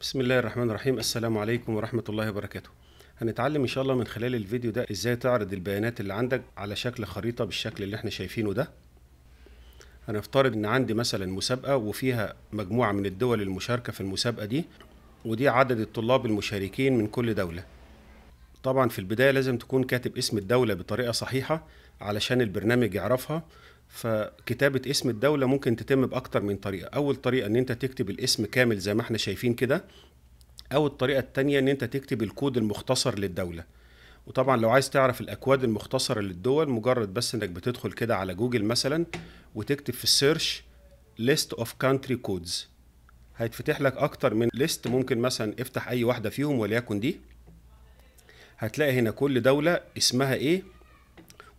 بسم الله الرحمن الرحيم السلام عليكم ورحمة الله وبركاته هنتعلم ان شاء الله من خلال الفيديو ده ازاي تعرض البيانات اللي عندك على شكل خريطة بالشكل اللي احنا شايفينه ده هنفترض ان عندي مثلا مسابقة وفيها مجموعة من الدول المشاركة في المسابقة دي ودي عدد الطلاب المشاركين من كل دولة طبعا في البداية لازم تكون كاتب اسم الدولة بطريقة صحيحة علشان البرنامج يعرفها فكتابه اسم الدوله ممكن تتم باكتر من طريقه اول طريقه ان انت تكتب الاسم كامل زي ما احنا شايفين كده او الطريقه الثانيه ان انت تكتب الكود المختصر للدوله وطبعا لو عايز تعرف الاكواد المختصره للدول مجرد بس انك بتدخل كده على جوجل مثلا وتكتب في السيرش list of country codes هيتفتح لك اكتر من ليست ممكن مثلا افتح اي واحده فيهم وليكن دي هتلاقي هنا كل دوله اسمها ايه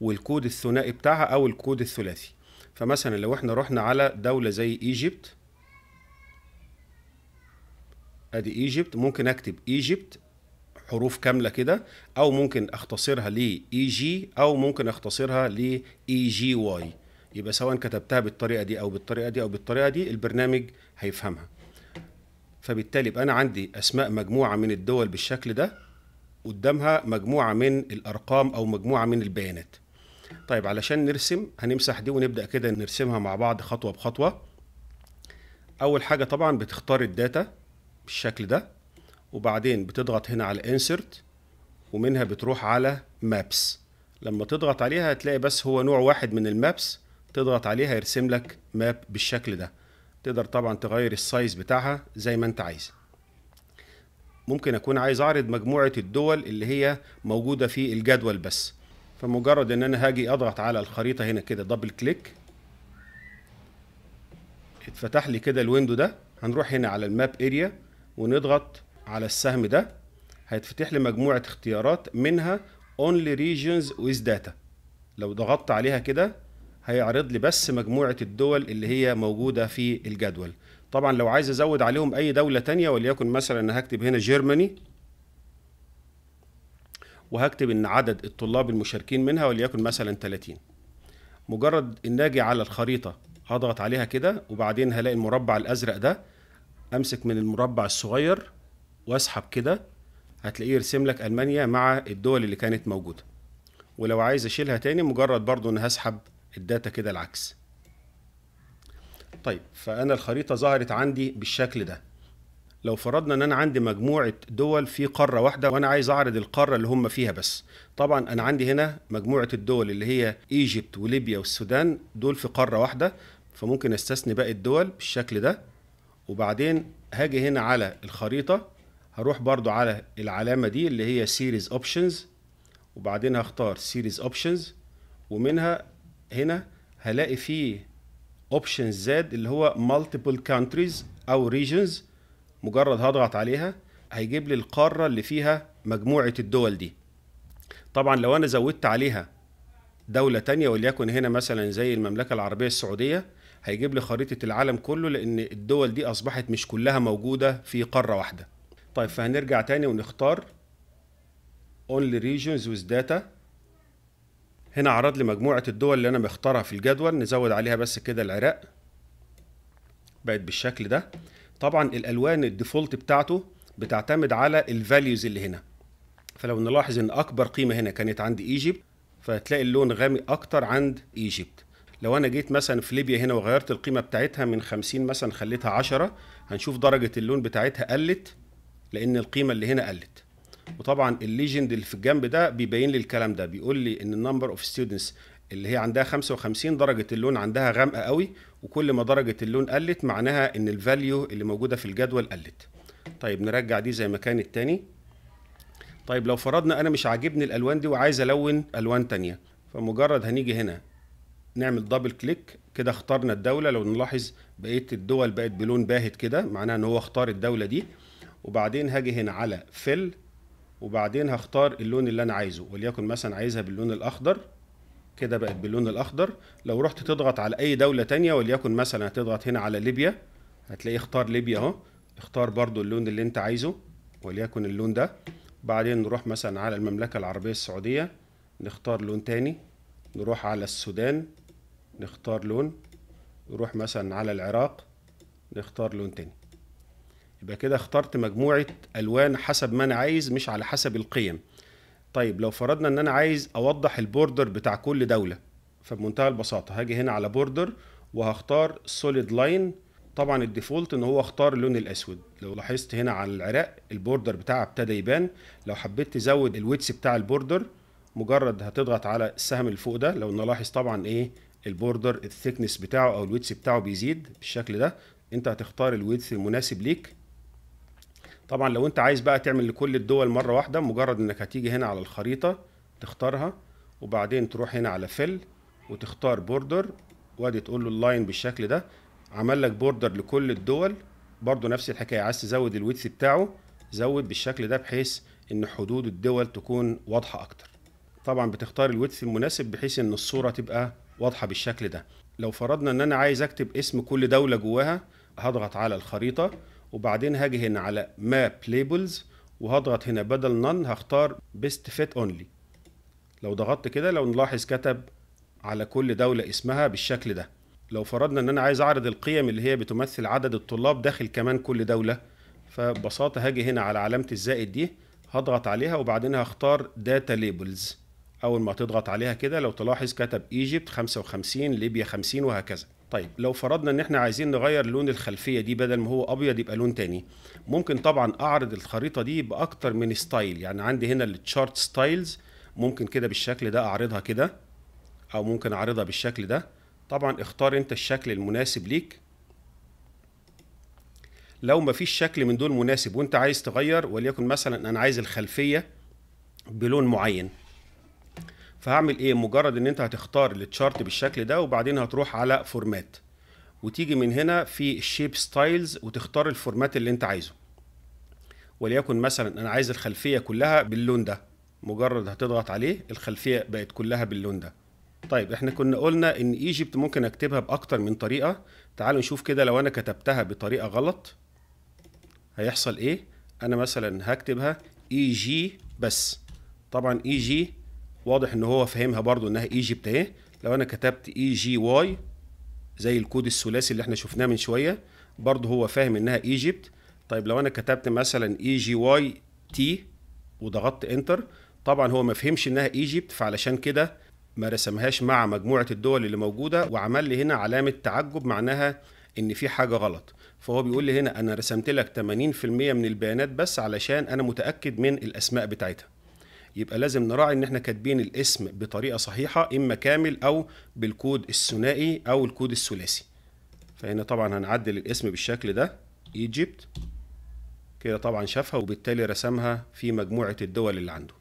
والكود الثنائي بتاعها او الكود الثلاثي فمثلا لو احنا رحنا على دولة زي ايجيبت ادي ايجيبت ممكن اكتب ايجيبت حروف كاملة كده او ممكن اختصرها ل اي جي او ممكن اختصرها ل اي جي واي يبقى سواء كتبتها بالطريقة دي او بالطريقة دي او بالطريقة دي البرنامج هيفهمها فبالتالي يبقى انا عندي اسماء مجموعة من الدول بالشكل ده قدامها مجموعة من الارقام او مجموعة من البيانات طيب علشان نرسم هنمسح دي ونبدأ كده نرسمها مع بعض خطوة بخطوة أول حاجة طبعا بتختار الداتا بالشكل ده وبعدين بتضغط هنا على insert ومنها بتروح على maps لما تضغط عليها هتلاقي بس هو نوع واحد من المابس تضغط عليها يرسم لك ماب بالشكل ده تقدر طبعا تغير السايز بتاعها زي ما انت عايز ممكن اكون عايز اعرض مجموعة الدول اللي هي موجودة في الجدول بس فمجرد ان انا هاجي اضغط على الخريطه هنا كده دبل كليك اتفتح لي كده الويندو ده هنروح هنا على الماب اريا ونضغط على السهم ده هيتفتح لي مجموعه اختيارات منها اونلي ريجنز ويز داتا لو ضغطت عليها كده هيعرض لي بس مجموعه الدول اللي هي موجوده في الجدول طبعا لو عايز ازود عليهم اي دوله تانية وليكن مثلا انا هكتب هنا جيرماني وهكتب ان عدد الطلاب المشاركين منها وليكن مثلا 30 مجرد ان اجي على الخريطه هضغط عليها كده وبعدين هلاقي المربع الازرق ده امسك من المربع الصغير واسحب كده هتلاقيه يرسم لك المانيا مع الدول اللي كانت موجوده ولو عايز اشيلها تاني مجرد برضو ان هسحب الداتا كده العكس طيب فانا الخريطه ظهرت عندي بالشكل ده لو فرضنا ان انا عندي مجموعه دول في قاره واحده وانا عايز اعرض القاره اللي هم فيها بس طبعا انا عندي هنا مجموعه الدول اللي هي ايجيبت وليبيا والسودان دول في قاره واحده فممكن استثني باقي الدول بالشكل ده وبعدين هاجي هنا على الخريطه هروح برضو على العلامه دي اللي هي سيريز اوبشنز وبعدين هختار سيريز اوبشنز ومنها هنا هلاقي فيه اوبشنز زاد اللي هو مالتيبل كانتريز او ريجنز مجرد هضغط عليها هيجيب لي القاره اللي فيها مجموعه الدول دي طبعا لو انا زودت عليها دولة تانية وليكن هنا مثلا زي المملكة العربية السعودية هيجيب لي خريطة العالم كله لأن الدول دي أصبحت مش كلها موجودة في قارة واحدة طيب فهنرجع تاني ونختار Only Regions with Data هنا عرض لي مجموعة الدول اللي أنا مختارها في الجدول نزود عليها بس كده العراق بقت بالشكل ده طبعا الالوان الديفولت بتاعته بتعتمد على الفاليوز اللي هنا فلو نلاحظ ان اكبر قيمه هنا كانت عند ايجيبت فهتلاقي اللون غامق اكتر عند ايجيبت لو انا جيت مثلا في ليبيا هنا وغيرت القيمه بتاعتها من 50 مثلا خليتها 10 هنشوف درجه اللون بتاعتها قلت لان القيمه اللي هنا قلت وطبعا الليجند اللي في الجنب ده بيبين لي الكلام ده بيقول لي ان النمبر اوف ستودنتس اللي هي عندها 55 درجة اللون عندها غامقة قوي وكل ما درجة اللون قلت معناها ان الفاليو اللي موجودة في الجدول قلت طيب نرجع دي زي ما كانت تاني طيب لو فرضنا انا مش عاجبني الالوان دي وعايز الون الوان تانية فمجرد هنيجي هنا نعمل دبل كليك كده اخترنا الدولة لو نلاحظ بقيت الدول بقت بلون باهت كده معناها ان هو اختار الدولة دي وبعدين هاجي هنا على فيل وبعدين هختار اللون اللي انا عايزه وليكن مثلا عايزها باللون الاخضر كده بقت باللون الاخضر لو رحت تضغط على اي دوله تانية وليكن مثلا هتضغط هنا على ليبيا هتلاقيه اختار ليبيا اهو اختار برضو اللون اللي انت عايزه وليكن اللون ده بعدين نروح مثلا على المملكه العربيه السعوديه نختار لون تاني نروح على السودان نختار لون نروح مثلا على العراق نختار لون تاني يبقى كده اخترت مجموعه الوان حسب ما انا عايز مش على حسب القيم طيب لو فرضنا ان انا عايز اوضح البوردر بتاع كل دوله فبمنتهى البساطه هاجي هنا على بوردر وهختار سوليد لاين طبعا الديفولت ان هو اختار اللون الاسود لو لاحظت هنا على العراق البوردر بتاعها ابتدى يبان لو حبيت تزود الويتس بتاع البوردر مجرد هتضغط على السهم اللي فوق ده لو نلاحظ طبعا ايه البوردر الثيكنس بتاعه او الويتس بتاعه بيزيد بالشكل ده انت هتختار الويتس المناسب ليك طبعا لو انت عايز بقى تعمل لكل الدول مره واحده مجرد انك هتيجي هنا على الخريطه تختارها وبعدين تروح هنا على فل وتختار بوردر وادي تقول له اللاين بالشكل ده عمل لك بوردر لكل الدول برضو نفس الحكايه عايز تزود الويدث بتاعه زود بالشكل ده بحيث ان حدود الدول تكون واضحه اكتر طبعا بتختار الويدث المناسب بحيث ان الصوره تبقى واضحه بالشكل ده لو فرضنا ان انا عايز اكتب اسم كل دوله جواها هضغط على الخريطه وبعدين هاجي هنا على ماب ليبلز وهضغط هنا بدل نن هختار بيست فيت اونلي لو ضغطت كده لو نلاحظ كتب على كل دولة اسمها بالشكل ده لو فرضنا ان انا عايز اعرض القيم اللي هي بتمثل عدد الطلاب داخل كمان كل دولة فببساطة هاجي هنا على علامة الزائد دي هضغط عليها وبعدين هختار داتا ليبلز اول ما تضغط عليها كده لو تلاحظ كتب ايجيبت 55 ليبيا 50 وهكذا طيب لو فرضنا ان احنا عايزين نغير لون الخلفيه دي بدل ما هو ابيض يبقى لون تاني ممكن طبعا اعرض الخريطه دي باكتر من ستايل يعني عندي هنا التشارت ستايلز ممكن كده بالشكل ده اعرضها كده او ممكن اعرضها بالشكل ده طبعا اختار انت الشكل المناسب ليك لو مفيش شكل من دول مناسب وانت عايز تغير وليكن مثلا انا عايز الخلفيه بلون معين فهعمل ايه مجرد ان انت هتختار التشارت بالشكل ده وبعدين هتروح على فورمات وتيجي من هنا في الشيب ستايلز وتختار الفورمات اللي انت عايزه وليكن مثلا انا عايز الخلفيه كلها باللون ده مجرد هتضغط عليه الخلفيه بقت كلها باللون ده طيب احنا كنا قلنا ان ايجيبت ممكن اكتبها باكتر من طريقه تعالوا نشوف كده لو انا كتبتها بطريقه غلط هيحصل ايه انا مثلا هكتبها اي e جي بس طبعا اي e جي واضح ان هو فاهمها برضو انها ايجيبت اهي لو انا كتبت اي جي واي زي الكود الثلاثي اللي احنا شفناه من شويه برضو هو فاهم انها ايجيبت طيب لو انا كتبت مثلا اي جي واي تي وضغطت انتر طبعا هو ما فهمش انها ايجيبت فعلشان كده ما رسمهاش مع مجموعه الدول اللي موجوده وعمل لي هنا علامه تعجب معناها ان في حاجه غلط فهو بيقول لي هنا انا رسمت لك 80% من البيانات بس علشان انا متاكد من الاسماء بتاعتها يبقى لازم نراعي ان احنا كاتبين الاسم بطريقه صحيحه اما كامل او بالكود الثنائي او الكود الثلاثي فهنا طبعا هنعدل الاسم بالشكل ده ايجيبت كده طبعا شافها وبالتالي رسمها في مجموعه الدول اللي عنده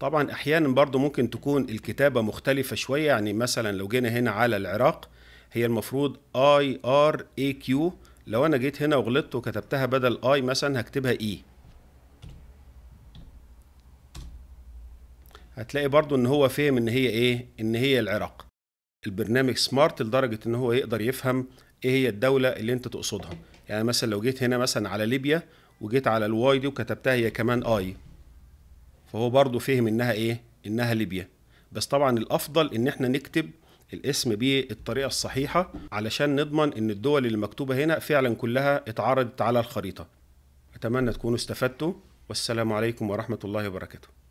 طبعا احيانا برضو ممكن تكون الكتابه مختلفه شويه يعني مثلا لو جينا هنا على العراق هي المفروض اي ار اي كيو لو انا جيت هنا وغلطت وكتبتها بدل اي مثلا هكتبها اي e. هتلاقي برضو ان هو فهم ان هي ايه ان هي العراق البرنامج سمارت لدرجه ان هو يقدر يفهم ايه هي الدوله اللي انت تقصدها يعني مثلا لو جيت هنا مثلا على ليبيا وجيت على الواي دي وكتبتها هي كمان اي فهو برضو فهم انها ايه انها ليبيا بس طبعا الافضل ان احنا نكتب الاسم بالطريقه الصحيحه علشان نضمن ان الدول اللي مكتوبه هنا فعلا كلها اتعرضت على الخريطه اتمنى تكونوا استفدتوا والسلام عليكم ورحمه الله وبركاته